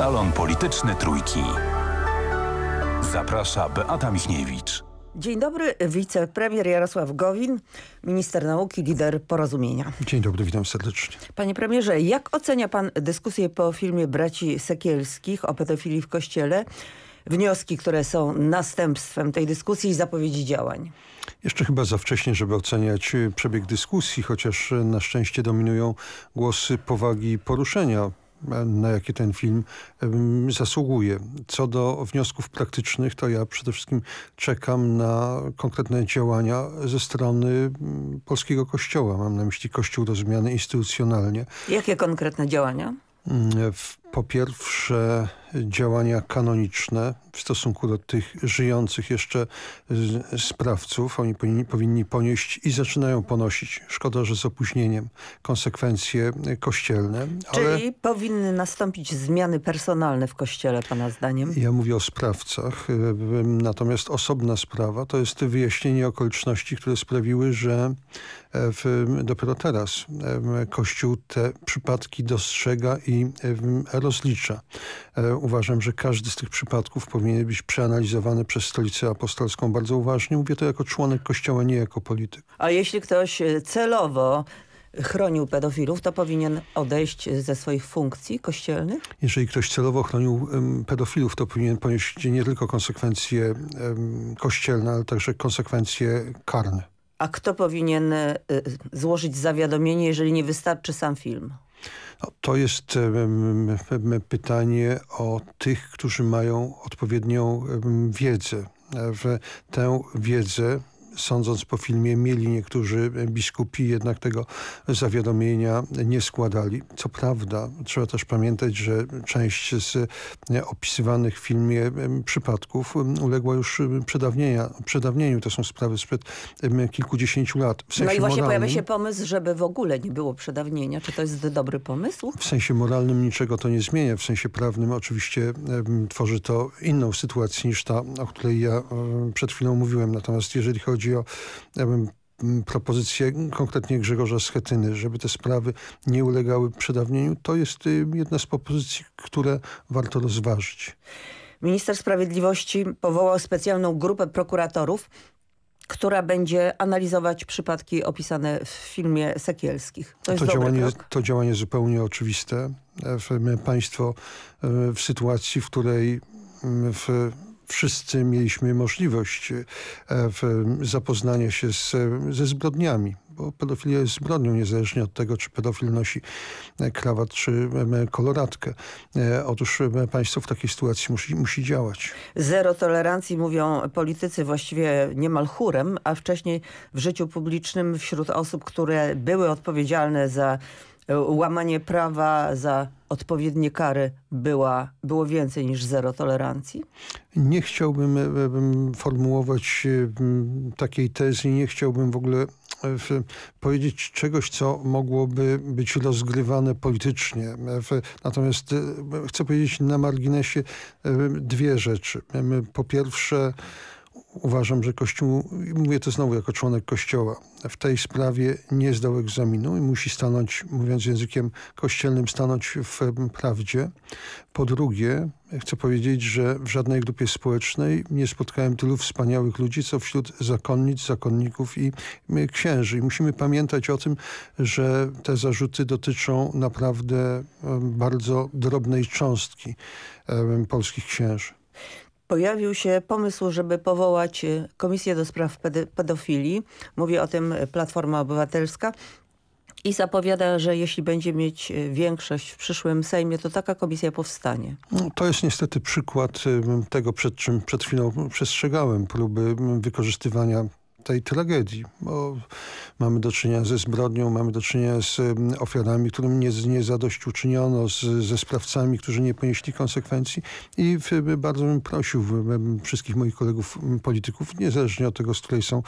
Salon Polityczny Trójki. Zaprasza Beata Michniewicz. Dzień dobry, wicepremier Jarosław Gowin, minister nauki, lider porozumienia. Dzień dobry, witam serdecznie. Panie premierze, jak ocenia pan dyskusję po filmie braci Sekielskich o pedofilii w kościele? Wnioski, które są następstwem tej dyskusji i zapowiedzi działań? Jeszcze chyba za wcześnie, żeby oceniać e, przebieg dyskusji, chociaż e, na szczęście dominują głosy powagi poruszenia na jakie ten film zasługuje. Co do wniosków praktycznych, to ja przede wszystkim czekam na konkretne działania ze strony mm, polskiego kościoła. Mam na myśli kościół rozumiany instytucjonalnie. Jakie konkretne działania? Mm, w po pierwsze działania kanoniczne w stosunku do tych żyjących jeszcze y, sprawców. Oni powinni, powinni ponieść i zaczynają ponosić, szkoda, że z opóźnieniem, konsekwencje y, kościelne. Czyli ale... powinny nastąpić zmiany personalne w kościele, pana zdaniem? Ja mówię o sprawcach, y, natomiast osobna sprawa to jest wyjaśnienie okoliczności, które sprawiły, że e, w, dopiero teraz e, Kościół te przypadki dostrzega i e, rozlicza. E, uważam, że każdy z tych przypadków powinien być przeanalizowany przez Stolicę Apostolską bardzo uważnie. Mówię to jako członek Kościoła, nie jako polityk. A jeśli ktoś e, celowo chronił pedofilów, to powinien odejść ze swoich funkcji kościelnych? Jeżeli ktoś celowo chronił um, pedofilów, to powinien ponieść nie tylko konsekwencje um, kościelne, ale także konsekwencje karne. A kto powinien y, złożyć zawiadomienie, jeżeli nie wystarczy sam film? No, to jest pytanie o tych, którzy mają odpowiednią wiedzę. W e, tę wiedzę sądząc po filmie, mieli niektórzy biskupi, jednak tego zawiadomienia nie składali. Co prawda, trzeba też pamiętać, że część z opisywanych w filmie przypadków uległa już przedawnienia, przedawnieniu. To są sprawy sprzed kilkudziesięciu lat. W sensie no i właśnie moralnym, pojawia się pomysł, żeby w ogóle nie było przedawnienia. Czy to jest dobry pomysł? W sensie moralnym niczego to nie zmienia. W sensie prawnym oczywiście tworzy to inną sytuację niż ta, o której ja przed chwilą mówiłem. Natomiast jeżeli chodzi chodzi o ja bym, mm, propozycje konkretnie Grzegorza Schetyny, żeby te sprawy nie ulegały przedawnieniu. To jest y, jedna z propozycji, które warto rozważyć. Minister Sprawiedliwości powołał specjalną grupę prokuratorów, która będzie analizować przypadki opisane w filmie Sekielskich. To, to działanie, to działanie zupełnie oczywiste. Państwo y, w sytuacji, w której y, w wszyscy mieliśmy możliwość e, zapoznania się z, ze zbrodniami, bo pedofilia jest zbrodnią, niezależnie od tego, czy pedofil nosi krawat, czy koloratkę. E, otóż państwo w takiej sytuacji musi, musi działać. Zero tolerancji mówią politycy właściwie niemal chórem, a wcześniej w życiu publicznym wśród osób, które były odpowiedzialne za łamanie prawa za odpowiednie kary była, było więcej niż zero tolerancji? Nie chciałbym e, e, formułować e, takiej tezy, nie chciałbym w ogóle powiedzieć czegoś, co mogłoby być rozgrywane politycznie. Natomiast chcę powiedzieć na marginesie dwie rzeczy. Po pierwsze, uważam, że Kościół, mówię to znowu jako członek Kościoła, w tej sprawie nie zdał egzaminu i musi stanąć, mówiąc językiem kościelnym, stanąć w prawdzie. Po drugie, chcę powiedzieć, że w żadnej grupie społecznej nie spotkałem tylu wspaniałych ludzi, co wśród zakonnic, zakonników i księży. I musimy pamiętać o tym, że te zarzuty dotyczą naprawdę bardzo drobnej cząstki polskich księży pojawił się pomysł, żeby powołać y, Komisję do Spraw Pedofilii. Mówię o tym Platforma Obywatelska. I zapowiada, że jeśli będzie mieć y, większość w przyszłym Sejmie, to taka komisja powstanie. No, to jest niestety przykład y, tego, przed czym przed chwilą przestrzegałem, próby wykorzystywania tej tragedii, bo mamy do czynienia ze zbrodnią, mamy do czynienia z ofiarami, którym nie, nie zadośćuczyniono, z, ze sprawcami, którzy nie ponieśli konsekwencji i w, bardzo bym prosił wszystkich moich kolegów polityków, niezależnie od tego, z której są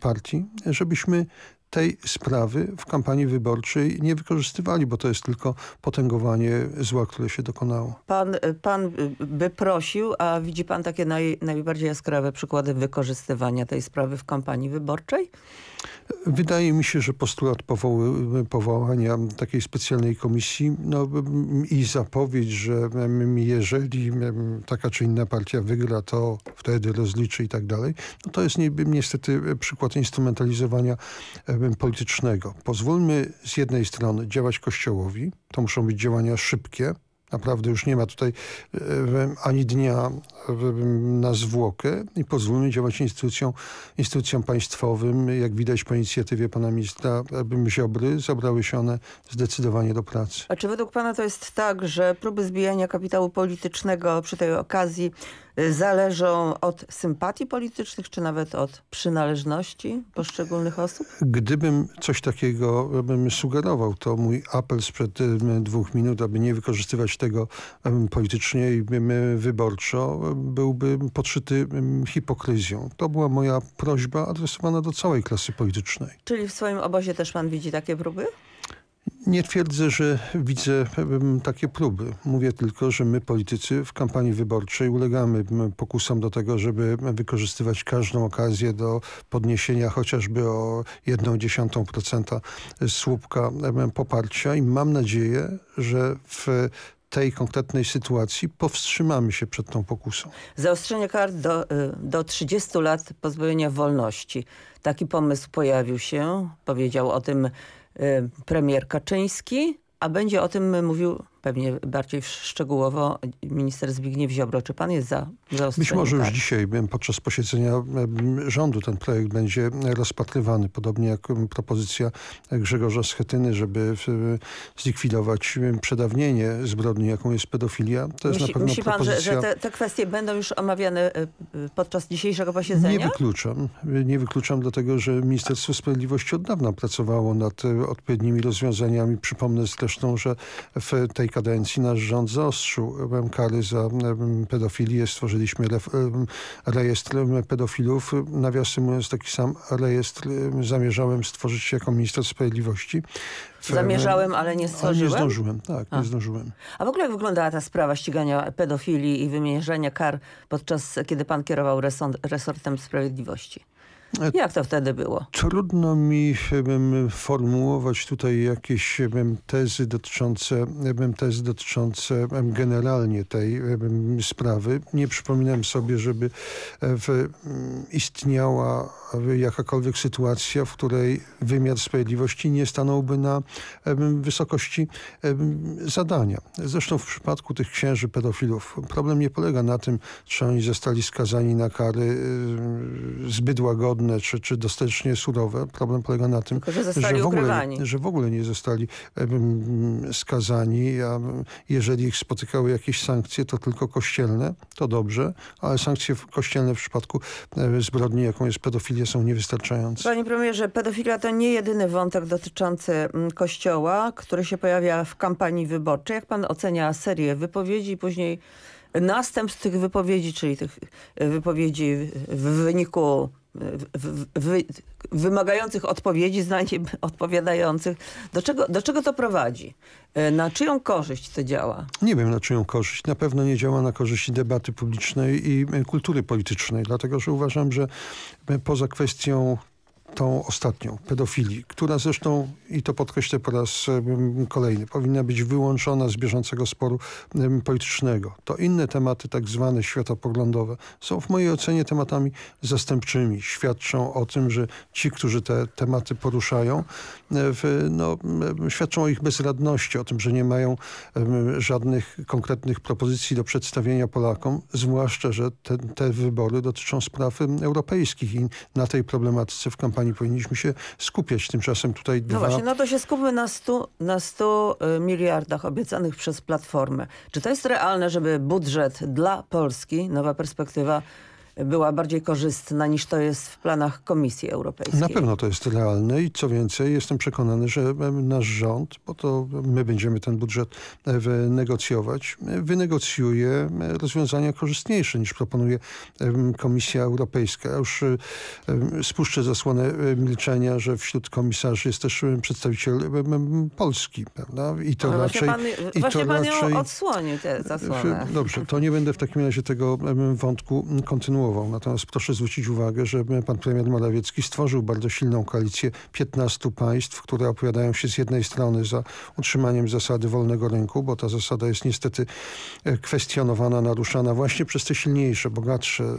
partii, żebyśmy tej sprawy w kampanii wyborczej nie wykorzystywali, bo to jest tylko potęgowanie zła, które się dokonało. Pan, y, pan by prosił, a widzi pan takie naj, najbardziej jaskrawe przykłady wykorzystywania tej sprawy w kampanii wyborczej? Wydaje mi się, że postulat powołania takiej specjalnej komisji no, i zapowiedź, że mm, jeżeli mm, taka czy inna partia wygra, to wtedy rozliczy i tak dalej, no to jest niestety przykład instrumentalizowania e, politycznego. Pozwólmy z jednej strony działać Kościołowi, to muszą być działania szybkie, Naprawdę już nie ma tutaj e, ani dnia e, na zwłokę i pozwólmy działać instytucjom, instytucjom państwowym. Jak widać po inicjatywie pana ministra Ziobry zabrały się one zdecydowanie do pracy. A czy według pana to jest tak, że próby zbijania kapitału politycznego przy tej okazji zależą od sympatii politycznych, czy nawet od przynależności poszczególnych osób? Gdybym coś takiego bym sugerował, to mój apel sprzed dwóch minut, aby nie wykorzystywać tego politycznie i wyborczo, byłby podszyty hipokryzją. To była moja prośba adresowana do całej klasy politycznej. Czyli w swoim obozie też pan widzi takie próby? Nie twierdzę, że widzę takie próby. Mówię tylko, że my politycy w kampanii wyborczej ulegamy pokusom do tego, żeby wykorzystywać każdą okazję do podniesienia chociażby o jedną dziesiątą procenta słupka poparcia i mam nadzieję, że w tej konkretnej sytuacji powstrzymamy się przed tą pokusą. Zaostrzenie kar do, y, do 30 lat pozbawienia wolności. Taki pomysł pojawił się, powiedział o tym Y, premier Kaczyński, a będzie o tym mówił pewnie bardziej szczegółowo minister Zbigniew Ziobro. Czy pan jest za Być może już tak. dzisiaj podczas posiedzenia rządu ten projekt będzie rozpatrywany, podobnie jak propozycja Grzegorza Schetyny, żeby zlikwidować przedawnienie zbrodni, jaką jest pedofilia. To jest myśli, na pewno myśli pan, propozycja... że, że te, te, kwestie będą już omawiane e, e, podczas dzisiejszego posiedzenia? Nie wykluczam. Nie wykluczam dlatego, że Ministerstwo Sprawiedliwości od dawna pracowało nad e, odpowiednimi rozwiązaniami. Przypomnę zresztą, że w tej kadencji nasz rząd zaostrzył kary za pedofilię. Stworzyliśmy rejestr pedofilów. Nawiasem mówiąc, taki sam rejestr zamierzałem stworzyć jako minister sprawiedliwości. Zamierzałem, ale nie stworzyłem? nie zdążyłem, tak, A. nie zdążyłem. A w ogóle jak wyglądała ta sprawa ścigania pedofilii i wymierzenia kar podczas, kiedy pan kierował resortem sprawiedliwości? E, Jak to wtedy było? Trudno mi formułować tutaj jakieś tezy dotyczące, tezy dotyczące generalnie tej sprawy. Nie przypominam sobie, żeby e, istniała jakakolwiek sytuacja, w której wymiar sprawiedliwości nie stanąłby na wysokości zadania. Zresztą w przypadku tych księży pedofilów problem nie polega na tym, czy oni zostali skazani na kary zbyt łagodne, czy, czy dostatecznie surowe. Problem polega na tym, że, że, w ogóle, że, w ogóle, nie zostali skazani, a jeżeli ich spotykały jakieś sankcje, to tylko kościelne, to dobrze, ale sankcje kościelne w przypadku zbrodni, jaką jest pedofilia są niewystarczające? Panie premierze, pedofilia to nie jedyny wątek dotyczący mm, kościoła, który się pojawia w kampanii wyborczej. Jak pan ocenia serię wypowiedzi i później następstw tych wypowiedzi, czyli tych y, wypowiedzi w wyniku w, w, wymagających odpowiedzi, znań odpowiadających. Do czego, do czego to prowadzi? E, na czyją korzyść to działa? Nie wiem na czyją korzyść. Na pewno nie działa na korzyść debaty publicznej i e, kultury politycznej, dlatego że uważam, że e, poza kwestią tą ostatnią, pedofilii, która zresztą, i to podkreślę po raz kolejny, powinna być wyłączona z bieżącego sporu politycznego. To inne tematy tak zwane światopoglądowe są w mojej ocenie tematami zastępczymi. Świadczą o tym, że ci, którzy te tematy poruszają, e, no, świadczą o ich bezradności, o tym, że nie mają żadnych konkretnych propozycji do przedstawienia Polakom, zwłaszcza, że te, te wybory dotyczą spraw europejskich i na tej problematyce w kampanii powinniśmy się skupiać tymczasem tutaj no dwa... No właśnie, no to się skupmy na 100, na 100 y, miliardach obiecanych przez Platformę. Czy to jest realne, żeby budżet dla Polski, nowa perspektywa była bardziej korzystna niż to jest w planach Komisji Europejskiej. Na pewno to jest realne i co więcej jestem przekonany, że nasz rząd, bo to my będziemy ten budżet e, negocjować, wynegocjuje rozwiązania korzystniejsze niż proponuje Komisja Europejska. Ja już e, spuszczę zasłonę e, milczenia, że wśród komisarzy jest też przedstawiciel Polski. Prawda? I to Ale raczej... Pan, i właśnie to pan raczej... odsłonił tę zasłonę. Dobrze, to nie będę w takim razie tego wątku kontynuował Natomiast proszę zwrócić uwagę, że pan premier Morawiecki stworzył bardzo silną koalicję 15 państw, które opowiadają się z jednej strony za utrzymaniem zasady wolnego rynku, bo ta zasada jest niestety e, kwestionowana, naruszana właśnie przez te silniejsze, bogatsze, e,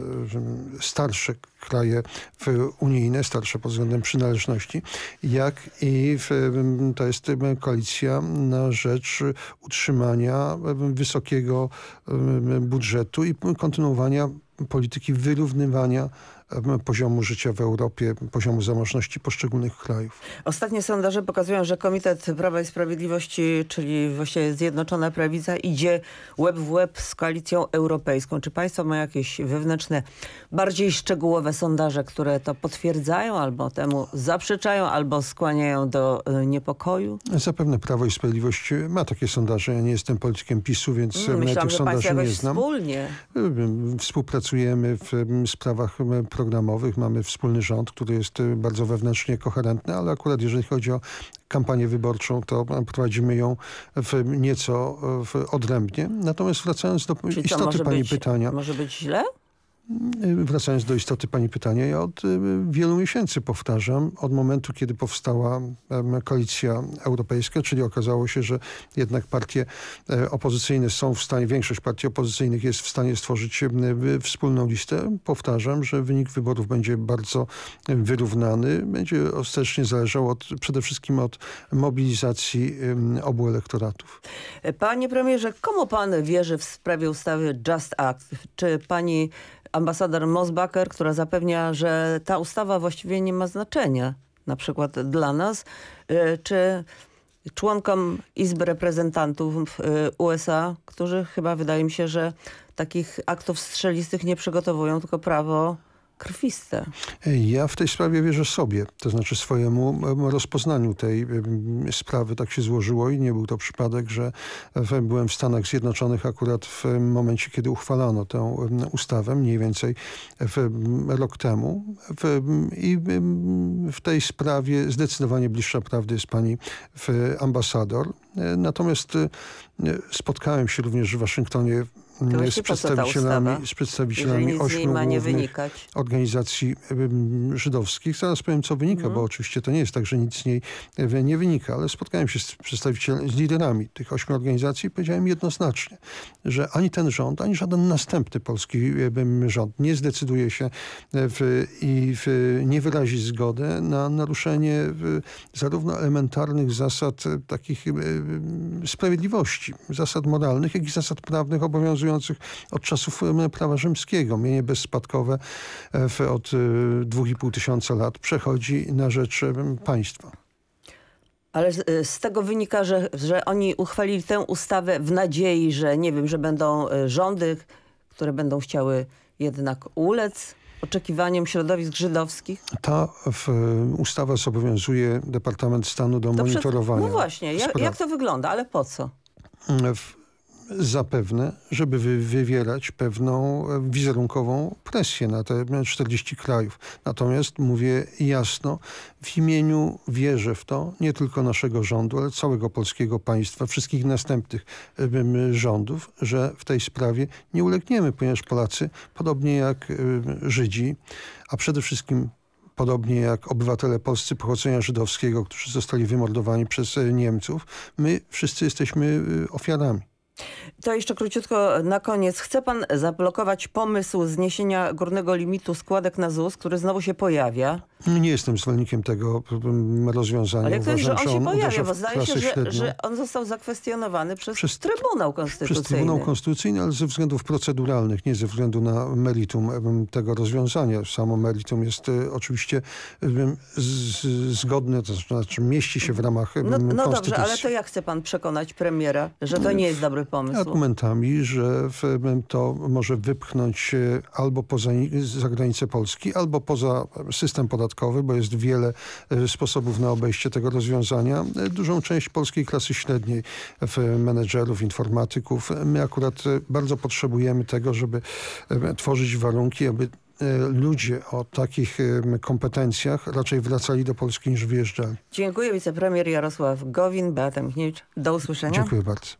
starsze kraje unijne, starsze pod względem przynależności, jak i e, to jest koalicja na rzecz utrzymania wysokiego budżetu i kontynuowania polityki wyrównywania poziomu życia w Europie, poziomu zamożności poszczególnych krajów. Ostatnie sondaże pokazują, że Komitet Prawa i Sprawiedliwości, czyli właśnie Zjednoczona Prawica idzie łeb w łeb z koalicją europejską. Czy państwo ma jakieś wewnętrzne, bardziej szczegółowe sondaże, które to potwierdzają albo temu zaprzeczają, albo skłaniają do y, niepokoju? Zapewne Prawo i Sprawiedliwość y, ma takie sondaże. Ja nie jestem politykiem PiSu, więc mm, y, Myślałam, ja tych sondaży nie znam. Wspólnie. Współpracujemy w sprawach programowych, mamy wspólny rząd, który jest y, bardzo wewnętrznie koherentny, ale akurat jeżeli chodzi o kampanię wyborczą, to e, prowadzimy ją w nieco e, w odrębnie. Natomiast wracając do istoty Pani być, pytania. może być źle? Y, wracając do istoty Pani pytania, ja od y, wielu miesięcy powtarzam, od momentu, kiedy powstała koalicja europejska, czyli okazało się, że jednak partie e, opozycyjne są w stanie, większość partii opozycyjnych jest w stanie stworzyć wspólną listę. Powtarzam, że wynik wyborów będzie bardzo wyrównany, będzie ostatecznie zależał od, przede wszystkim od mobilizacji obu elektoratów. Panie premierze, komu pan wierzy w sprawie ustawy Just Act? Czy pani ambasador Mosbacher, która zapewnia, że ta ustawa właściwie nie ma znaczenia, na przykład dla nas, y, czy członkom Izby Reprezentantów y, USA, którzy chyba wydaje mi się, że takich aktów strzelistych nie przygotowują, tylko prawo krwiste. Ja w tej sprawie wierzę sobie, to znaczy swojemu rozpoznaniu tej sprawy. Tak się złożyło i nie był to przypadek, że byłem w Stanach Zjednoczonych akurat w momencie, kiedy uchwalano tę ustawę, mniej więcej rok temu. I w tej sprawie zdecydowanie bliższa prawdy jest pani ambasador. E, natomiast e, spotkałem się również w Waszyngtonie Mm, z przedstawicielami, z przedstawicielami ośmiu głównych organizacji żydowskich. Zaraz powiem, co wynika, mm. bo oczywiście to nie jest tak, że nic z niej nie wynika, ale spotkałem się z przedstawicielami, z liderami tych ośmiu organizacji i powiedziałem jednoznacznie, że ani ten rząd, ani żaden następny polski rząd nie zdecyduje się e, w, i w, nie wyrazi zgody na naruszenie zarówno elementarnych zasad e, takich sprawiedliwości, zasad moralnych, jak i zasad prawnych obowiązujących obowiązujących od czasów prawa rzymskiego. Mienie bezspadkowe e, od 2,5 e, tysiąca lat przechodzi na rzecz państwa. Ale z, e, z, tego wynika, że, że oni uchwalili tę ustawę w nadziei, że nie wiem, że będą rządy, które będą chciały jednak ulec oczekiwaniom środowisk żydowskich? Ta w, ustawa zobowiązuje Departament Stanu do to monitorowania. Przed... No właśnie, jak, jak to wygląda, ale po co? Mm, w, zapewne, żeby wy wywierać pewną e, wizerunkową presję na te 40 krajów. Natomiast mówię jasno, w imieniu wierzę w to, nie tylko naszego rządu, ale całego polskiego państwa, wszystkich następnych e, rządów, że w tej sprawie nie ulegniemy, ponieważ Polacy, podobnie jak e, Żydzi, a przede wszystkim podobnie jak obywatele polscy pochodzenia żydowskiego, którzy zostali wymordowani przez Niemców, my wszyscy jesteśmy ofiarami. To jeszcze króciutko na koniec. Chce pan zablokować pomysł zniesienia górnego limitu składek na ZUS, który znowu się pojawia? Nie jestem zwolennikiem tego rozwiązania. Ale jak to jest, że on się pojawia, bo zdaje się, że, że, on został zakwestionowany przez, przez Trybunał Konstytucyjny. Przez Trybunał Konstytucyjny, ale ze względów proceduralnych, nie ze względu na meritum tego rozwiązania. Samo meritum jest y, oczywiście zgodne, to znaczy mieści się w ramach y, no, no dobrze, ale to jak chce pan przekonać premiera, że to nie jest dobry pomysł? Argumentami, że to może wypchnąć albo poza za granicę Polski, albo poza system podatkowy podatkowy, bo jest wiele e, sposobów na obejście tego rozwiązania. E, dużą część polskiej klasy średniej, menedżerów, informatyków, e, my akurat bardzo potrzebujemy tego, żeby tworzyć warunki, aby ludzie o takich kompetencjach raczej wracali do Polski niż wyjeżdżali. Dziękuję wicepremier Jarosław Gowin, Beata Michniewicz. Do usłyszenia. Dziękuję bardzo.